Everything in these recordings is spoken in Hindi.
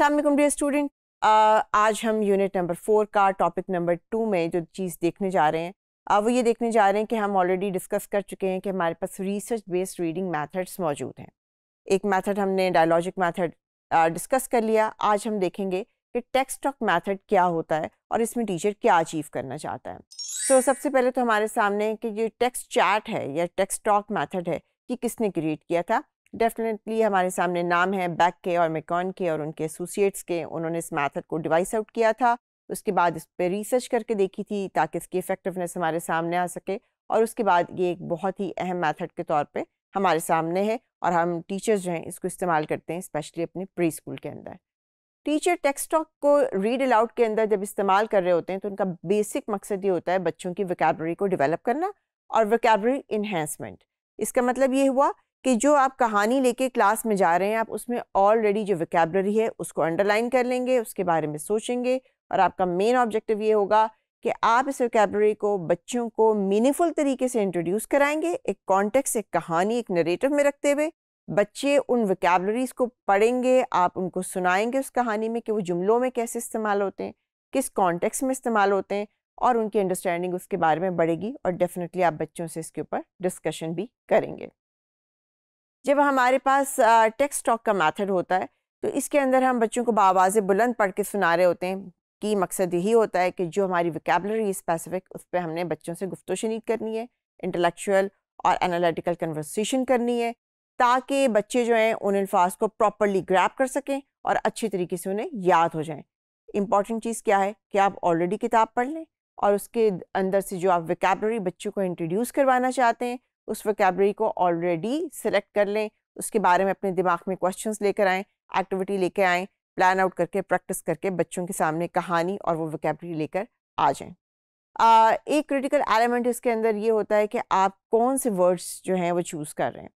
असलम डे स्टूडेंट आज हम यूनिट नंबर फोर का टॉपिक नंबर टू में जो चीज़ देखने जा रहे हैं uh, वो ये देखने जा रहे हैं कि हम ऑलरेडी डिस्कस कर चुके हैं कि हमारे पास रिसर्च बेस्ड रीडिंग मैथड्स मौजूद हैं एक मैथड हमने डायलॉजिक मैथड डिस्कस कर लिया आज हम देखेंगे कि टेक्स्ट टॉक मैथड क्या होता है और इसमें टीचर क्या अचीव करना चाहता है तो so, सबसे पहले तो हमारे सामने कि ये टेक्स्ट चैट है या टेक्स्ट टॉक मैथड है कि किसने क्रिएट किया था डेफिनेटली हमारे सामने नाम है बैक के और मेकॉन के और उनके एसोसिएट्स के उन्होंने इस मैथड को डिवाइस आउट किया था उसके बाद इस पर रिसर्च करके देखी थी ताकि इसकी इफ़ेक्टिवनेस हमारे सामने आ सके और उसके बाद ये एक बहुत ही अहम मैथड के तौर पर हमारे सामने है और हम टीचर्स जो हैं इसको इस्तेमाल करते हैं स्पेशली अपने प्री स्कूल के अंदर टीचर टेक्सटॉक को रीड अलाउड के अंदर जब इस्तेमाल कर रहे होते हैं तो उनका बेसिक मकसद ये होता है बच्चों की वकेबरी को डेवलप करना और वकेबरी इन्हेंसमेंट इसका मतलब ये हुआ कि जो आप कहानी लेके क्लास में जा रहे हैं आप उसमें ऑलरेडी जो वैकेबलरी है उसको अंडरलाइन कर लेंगे उसके बारे में सोचेंगे और आपका मेन ऑब्जेक्टिव ये होगा कि आप इस वैकेबलरी को बच्चों को मीनिंगफुल तरीके से इंट्रोड्यूस कराएंगे एक कॉन्टेक्स्ट एक कहानी एक नरेटिव में रखते हुए बच्चे उन वैकेबलरीज को पढ़ेंगे आप उनको सुनाएंगे उस कहानी में कि वो जुमलों में कैसे इस्तेमाल होते हैं किस कॉन्टेक्स में इस्तेमाल होते हैं और उनकी अंडरस्टैंडिंग उसके बारे में बढ़ेगी और डेफिनेटली आप बच्चों से इसके ऊपर डिस्कशन भी करेंगे जब हमारे पास टेक्स्ट टॉक का मेथड होता है तो इसके अंदर हम बच्चों को बावाज़ बुलंद पढ़ के सुना रहे होते हैं कि मकसद यही होता है कि जो हमारी विकेबलरी स्पेसिफिक उस पर हमने बच्चों से गुफ्त शनीद करनी है इंटेलेक्चुअल और एनालिटिकल कन्वर्सेशन करनी है ताकि बच्चे जो हैं उन अल्फाज को प्रॉपरली ग्रैप कर सकें और अच्छी तरीके से उन्हें याद हो जाएँ इम्पॉर्टेंट चीज़ क्या है कि आप ऑलरेडी किताब पढ़ लें और उसके अंदर से जो आप विकेबलरी बच्चों को इंट्रोड्यूस करवाना चाहते हैं उस वोकेबलरी को ऑलरेडी सेलेक्ट कर लें उसके बारे में अपने दिमाग में क्वेश्चंस लेकर आएँ एक्टिविटी लेकर आएँ प्लान आउट करके प्रैक्टिस करके बच्चों के सामने कहानी और वो वोकेबलरी लेकर आ जाएँ एक क्रिटिकल एलिमेंट इसके अंदर ये होता है कि आप कौन से वर्ड्स जो हैं वो चूज़ कर रहे हैं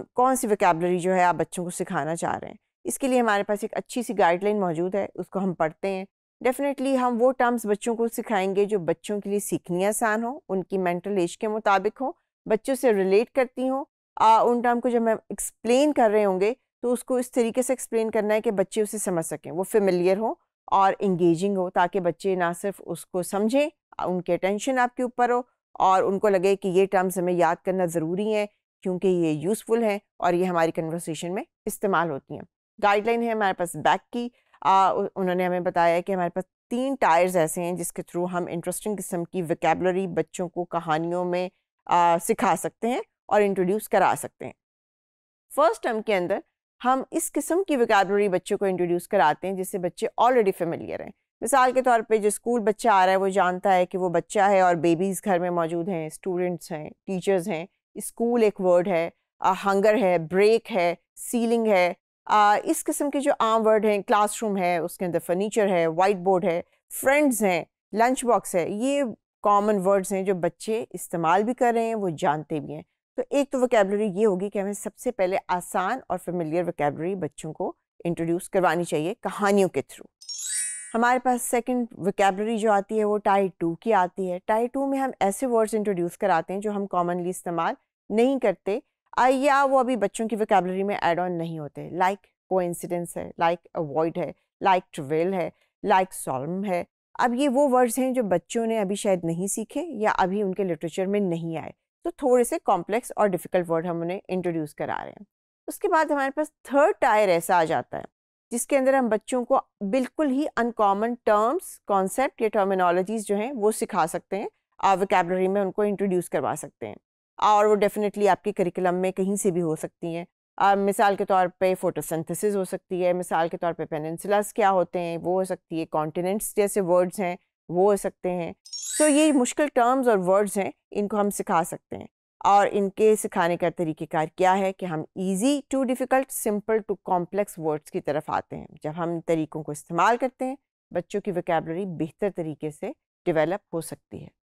um, कौन सी वोकेबलरी जो है आप बच्चों को सिखाना चाह रहे हैं इसके लिए हमारे पास एक अच्छी सी गाइडलाइन मौजूद है उसको हम पढ़ते हैं डेफिनेटली हम वो टर्म्स बच्चों को सिखाएंगे जो बच्चों के लिए सीखनी आसान हो उनकी मेंटल एज के मुताबिक हो बच्चों से रिलेट करती हूँ उन टर्म को जब मैं एक्सप्लेन कर रहे होंगे तो उसको इस तरीके से एक्सप्लेन करना है कि बच्चे उसे समझ सकें वो फेमिलियर हो और इंगेजिंग हो ताकि बच्चे ना सिर्फ उसको समझें उनके अटेंशन आपके ऊपर हो और उनको लगे कि ये टर्म्स हमें याद करना ज़रूरी है क्योंकि ये यूज़फुल हैं और ये हमारी कन्वर्सेशन में इस्तेमाल होती हैं गाइडलाइन है हमारे पास बैक की आ, उन्होंने हमें बताया कि हमारे पास तीन टायर्स ऐसे हैं जिसके थ्रू हम इंटरेस्टिंग किस्म की विकेबलरी बच्चों को कहानियों में आ, सिखा सकते हैं और इंट्रोड्यूस करा सकते हैं फर्स्ट टर्म के अंदर हम इस किस्म की विकैबलरी बच्चों को इंट्रोड्यूस कराते हैं जिससे बच्चे ऑलरेडी फेमिलियर हैं मिसाल के तौर पे जो स्कूल बच्चा आ रहा है वो जानता है कि वो बच्चा है और बेबीज़ घर में मौजूद हैं स्टूडेंट्स हैं टीचर्स हैं स्कूल एक वर्ड है हंगर है ब्रेक है सीलिंग है आ, इस किस्म के जो आम वर्ड हैं क्लासरूम है उसके अंदर फर्नीचर है वाइट बोर्ड है फ्रेंड्स हैं लंच बॉक्स है ये कॉमन वर्ड्स हैं जो बच्चे इस्तेमाल भी कर रहे हैं वो जानते भी हैं तो एक तो वकेबलरी ये होगी कि हमें सबसे पहले आसान और फेमिलियर वकेबलरी बच्चों को इंट्रोड्यूस करवानी चाहिए कहानियों के थ्रू हमारे पास सेकंड वकेबलरी जो आती है वो टाई टू की आती है टाई टू में हम ऐसे वर्ड्स इंट्रोड्यूस कराते हैं जो हम कॉमनली इस्तेमाल नहीं करते या वो अभी बच्चों की वकेबलरी में एड ऑन नहीं होते लाइक like को है लाइक like अवॉइड है लाइक like ट्रवेल है लाइक like सॉल्म है अब ये वो वर्ड्स हैं जो बच्चों ने अभी शायद नहीं सीखे या अभी उनके लिटरेचर में नहीं आए तो थोड़े से कॉम्प्लेक्स और डिफ़िकल्ट वर्ड हम उन्हें इंट्रोड्यूस करा रहे हैं उसके बाद हमारे पास थर्ड टायर ऐसा आ जाता है जिसके अंदर हम बच्चों को बिल्कुल ही अनकॉमन टर्म्स कॉन्सेप्ट या टर्मिनोलॉजीज़ जो हैं वो सिखा सकते हैं आप में उनको इंट्रोड्यूस करवा सकते हैं और वो डेफिनेटली आपके करिकुलम में कहीं से भी हो सकती हैं मिसाल के तौर पे फोटोसिंथेसिस हो सकती है मिसाल के तौर पे पेनिनसुलास क्या होते हैं वो हो सकती है कॉन्टिनेंट्स जैसे वर्ड्स हैं वो हो सकते हैं सो so, ये मुश्किल टर्म्स और वर्ड्स हैं इनको हम सिखा सकते हैं और इनके सिखाने का तरीक़ेकार क्या है कि हम easy to difficult simple to complex words की तरफ आते हैं जब हम तरीक़ों को इस्तेमाल करते हैं बच्चों की वकेबलरी बेहतर तरीके से डिवेलप हो सकती है